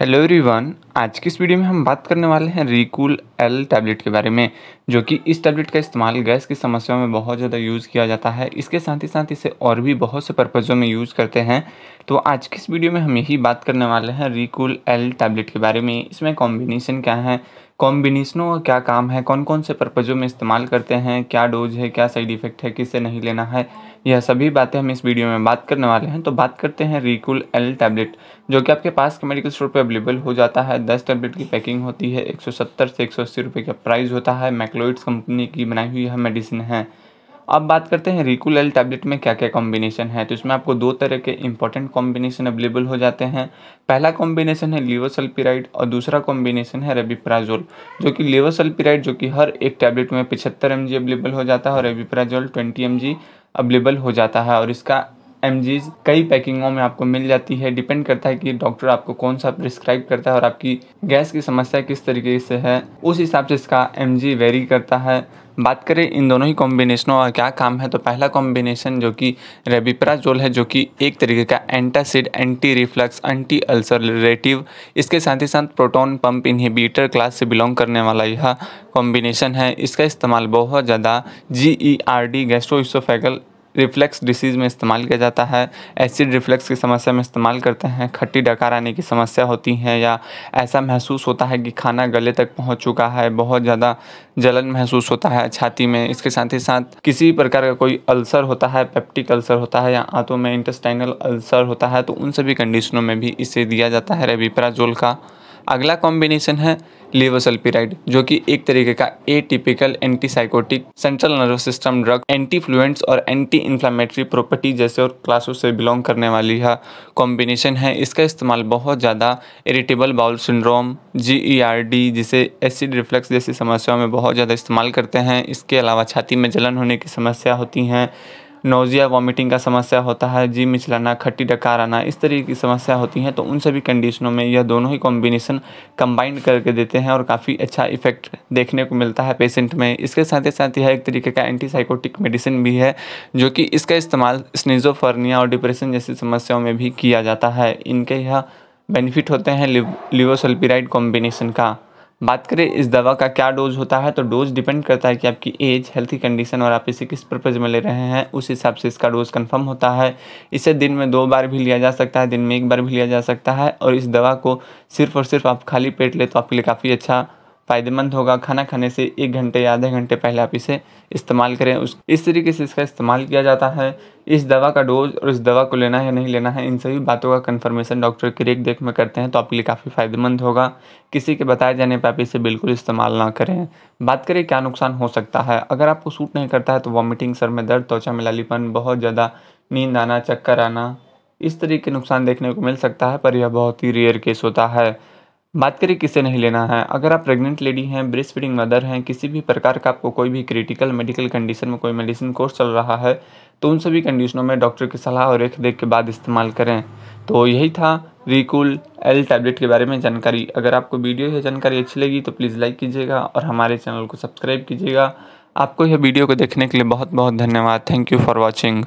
hello everyone आज की इस वीडियो में हम बात करने वाले हैं रिकूल एल टैबलेट के बारे में जो कि इस टैबलेट का इस्तेमाल गैस की समस्या में बहुत ज़्यादा यूज़ किया जाता है इसके साथ ही साथ इसे और भी बहुत से पर्पज़ों में यूज़ करते हैं तो आज की इस वीडियो में हम यही बात करने वाले हैं रिकूल एल टैबलेट के बारे में इसमें कॉम्बिनेशन क्या है कॉम्बिनेशनों का क्या काम है कौन कौन से पर्पज़ों में इस्तेमाल करते हैं क्या डोज है क्या साइड इफ़ेक्ट है किसे नहीं लेना है यह सभी बातें हम इस वीडियो में बात करने वाले हैं तो बात करते हैं रिकुल एल टैबलेट जो कि आपके पास के मेडिकल स्टोर पर अवेलेबल हो जाता है दस टैबलेट की पैकिंग होती है 170 से एक सौ का प्राइस होता है मैक्लोइड्स कंपनी की बनाई हुई यह मेडिसिन है अब बात करते हैं एल टैबलेट में क्या क्या कॉम्बिनेशन है तो इसमें आपको दो तरह के इंपॉर्टेंट कॉम्बिनेशन अवेलेबल हो जाते हैं पहला कॉम्बिनेशन है सल्पीराइड और दूसरा कॉम्बिनेशन है रेबिप्राजोल जो कि सल्पीराइड जो कि हर एक टैबलेट में पिछहत्तर एम अवेलेबल हो जाता है और रेबिप्राजोल ट्वेंटी एम अवेलेबल हो जाता है और इसका एम कई पैकिंगों में आपको मिल जाती है डिपेंड करता है कि डॉक्टर आपको कौन सा प्रिस्क्राइब करता है और आपकी गैस की समस्या किस तरीके से है उस हिसाब से इसका एम वेरी करता है बात करें इन दोनों ही कॉम्बिनेशनों का क्या काम है तो पहला कॉम्बिनेशन जो कि रेबिप्राजोल है जो कि एक तरीके का antacid anti reflux anti ulcerative इसके साथ ही साथ प्रोटॉन पंप इनहिबिटर क्लास से बिलोंग करने वाला यह कॉम्बिनेशन है इसका इस्तेमाल बहुत ज़्यादा G E R D gastroesophageal reflex disease में इस्तेमाल किया जाता है एसिड रिफ्लेक्स की समस्या में इस्तेमाल करते हैं खट्टी डकार आने की समस्या होती है या ऐसा महसूस होता है कि खाना गले तक पहुंच चुका है बहुत ज़्यादा जलन महसूस होता है छाती में इसके साथ ही साथ किसी प्रकार का कोई अल्सर होता है पेप्टिक अल्सर होता है या आंतों में इंटेस्टाइनल अल्सर होता है तो उन सभी कंडीशनों में भी इसे दिया जाता है रेबिप्राजोल का अगला कॉम्बिनेशन है लिवोसल्पिराइड जो कि एक तरीके का a typical antipsychotic central nervous system drug anti fluents और एंटी इन्फ्लामेटरी प्रॉपर्टी जैसे और क्लासों से बिलोंग करने वाली है कॉम्बिनेशन है इसका इस्तेमाल बहुत ज़्यादा इरिटेबल बाउल सिंड्रोम जी जिसे एसिड रिफ्लक्स जैसी समस्याओं में बहुत ज़्यादा इस्तेमाल करते हैं इसके अलावा छाती में जलन होने की समस्या होती हैं नोज़िया वॉमिटिंग का समस्या होता है जी मिचलाना खट्टी डकार आना इस तरीके की समस्या होती हैं तो उन सभी कंडीशनों में यह दोनों ही कॉम्बिनेशन कंबाइंड करके देते हैं और काफ़ी अच्छा इफेक्ट देखने को मिलता है पेशेंट में इसके साथ ही साथ यह एक तरीके का एंटीसाइकोटिक मेडिसिन भी है जो कि इसका इस्तेमाल स्निजोफर्निया और डिप्रेशन जैसी समस्याओं में भी किया जाता है इनके यह बेनिफिट होते हैं लिवोसल्पीराइड कॉम्बिनेशन का बात करें इस दवा का क्या डोज होता है तो डोज डिपेंड करता है कि आपकी एज हेल्थी कंडीशन और आप इसे किस पर्पज़ में ले रहे हैं उस हिसाब से इसका डोज कंफर्म होता है इसे दिन में दो बार भी लिया जा सकता है दिन में एक बार भी लिया जा सकता है और इस दवा को सिर्फ और सिर्फ आप खाली पेट ले तो आपके लिए काफ़ी अच्छा फ़ायदेमंद होगा खाना खाने से एक घंटे या आधे घंटे पहले आप इसे इस्तेमाल करें उस इस तरीके से इसका इस्तेमाल किया जाता है इस दवा का डोज और इस दवा को लेना है या नहीं लेना है इन सभी बातों का कन्फर्मेशन डॉक्टर की रेख देख में करते हैं तो आपके लिए काफ़ी फ़ायदेमंद होगा किसी के बताए जाने पर आप इसे बिल्कुल इस्तेमाल ना करें बात करें क्या नुकसान हो सकता है अगर आपको सूट नहीं करता है तो वॉमिटिंग सर में दर्द त्वचा में लालीपन बहुत ज़्यादा नींद आना चक्कर आना इस तरीके के नुकसान देखने को मिल सकता है पर यह बहुत ही रेयर केस होता है बात करें किसे नहीं लेना है अगर आप प्रेग्नेंट लेडी हैं ब्रेस्ट फीडिंग मदर हैं किसी भी प्रकार का आपको कोई भी क्रिटिकल मेडिकल कंडीशन में कोई मेडिसिन कोर्स चल रहा है तो उन सभी कंडीशनों में डॉक्टर की सलाह और एक देख के बाद इस्तेमाल करें तो यही था रिकूल एल टैबलेट के बारे में जानकारी अगर आपको वीडियो यह जानकारी अच्छी लगी तो प्लीज़ लाइक कीजिएगा और हमारे चैनल को सब्सक्राइब कीजिएगा आपको यह वीडियो को देखने के लिए बहुत बहुत धन्यवाद थैंक यू फॉर वॉचिंग